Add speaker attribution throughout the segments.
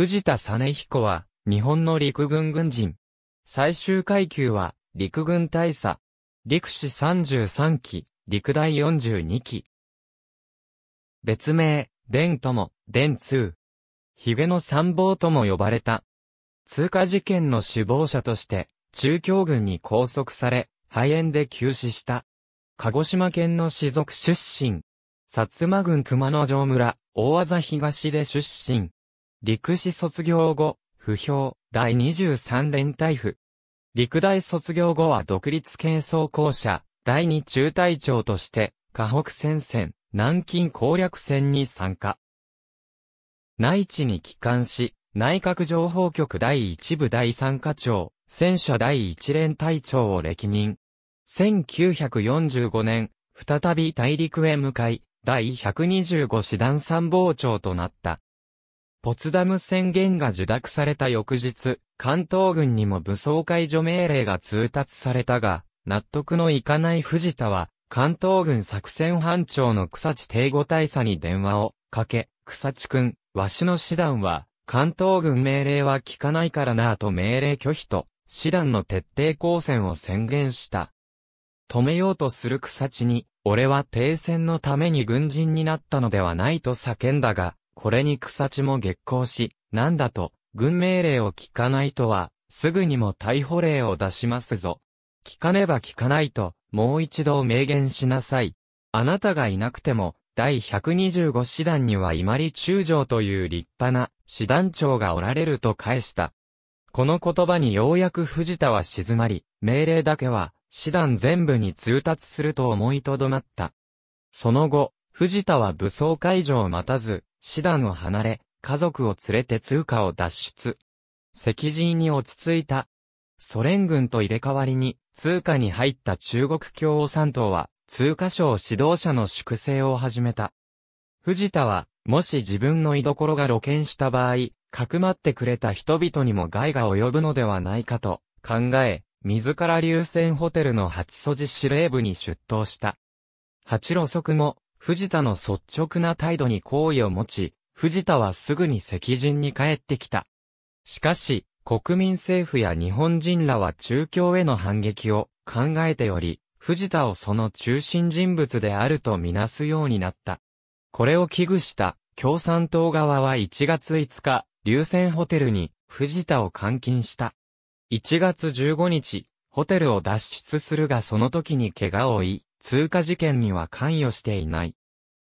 Speaker 1: 藤田実彦は、日本の陸軍軍人。最終階級は、陸軍大佐。陸士33期、陸大42期。別名、伝友、伝通。髭の参謀とも呼ばれた。通過事件の首謀者として、中京軍に拘束され、肺炎で急死した。鹿児島県の士族出身。薩摩郡熊野城村、大技東で出身。陸士卒業後、不評、第23連隊府。陸大卒業後は独立系装甲車、第2中隊長として、河北戦線、南京攻略戦に参加。内地に帰還し、内閣情報局第1部第3課長、戦車第1連隊長を歴任。1945年、再び大陸へ向かい、第125師団参謀長となった。ポツダム宣言が受諾された翌日、関東軍にも武装解除命令が通達されたが、納得のいかない藤田は、関東軍作戦班長の草地定護大佐に電話をかけ、草地君、わしの師団は、関東軍命令は聞かないからなぁと命令拒否と、師団の徹底抗戦を宣言した。止めようとする草地に、俺は停戦のために軍人になったのではないと叫んだが、これに草地も激光し、なんだと、軍命令を聞かないとは、すぐにも逮捕令を出しますぞ。聞かねば聞かないと、もう一度明言しなさい。あなたがいなくても、第125師団には伊万里中将という立派な師団長がおられると返した。この言葉にようやく藤田は静まり、命令だけは師団全部に通達すると思いとどまった。その後、藤田は武装解除を待たず、師団を離れ、家族を連れて通貨を脱出。赤人に落ち着いた。ソ連軍と入れ替わりに、通貨に入った中国共産党は、通貨省指導者の粛清を始めた。藤田は、もし自分の居所が露見した場合、かくまってくれた人々にも害が及ぶのではないかと考え、自ら流線ホテルの八素寺司令部に出頭した。八路即も藤田の率直な態度に好意を持ち、藤田はすぐに赤人に帰ってきた。しかし、国民政府や日本人らは中共への反撃を考えており、藤田をその中心人物であるとみなすようになった。これを危惧した共産党側は1月5日、流泉ホテルに藤田を監禁した。1月15日、ホテルを脱出するがその時に怪我を負い、通過事件には関与していない。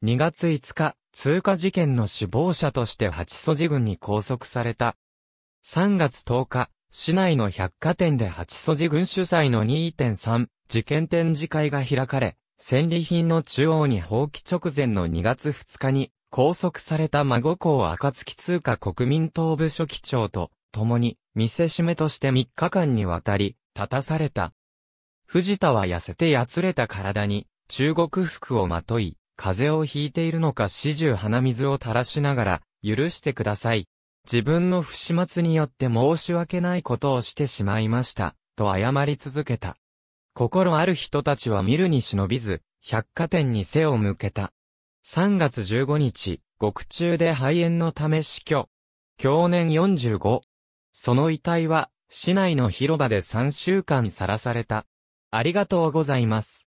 Speaker 1: 2月5日、通過事件の首謀者として八祖寺軍に拘束された。3月10日、市内の百貨店で八祖寺軍主催の2.3事件展示会が開かれ、戦利品の中央に放棄直前の2月2日に拘束された孫公暁通貨国民党部書記長と共に見せしめとして3日間にわたり立たされた。藤田は痩せてやつれた体に、中国服をまとい、風邪をひいているのか始終鼻水を垂らしながら、許してください。自分の不始末によって申し訳ないことをしてしまいました、と謝り続けた。心ある人たちは見るに忍びず、百貨店に背を向けた。3月15日、獄中で肺炎のため死去。去年45。その遺体は、市内の広場で3週間さらされた。ありがとうございます。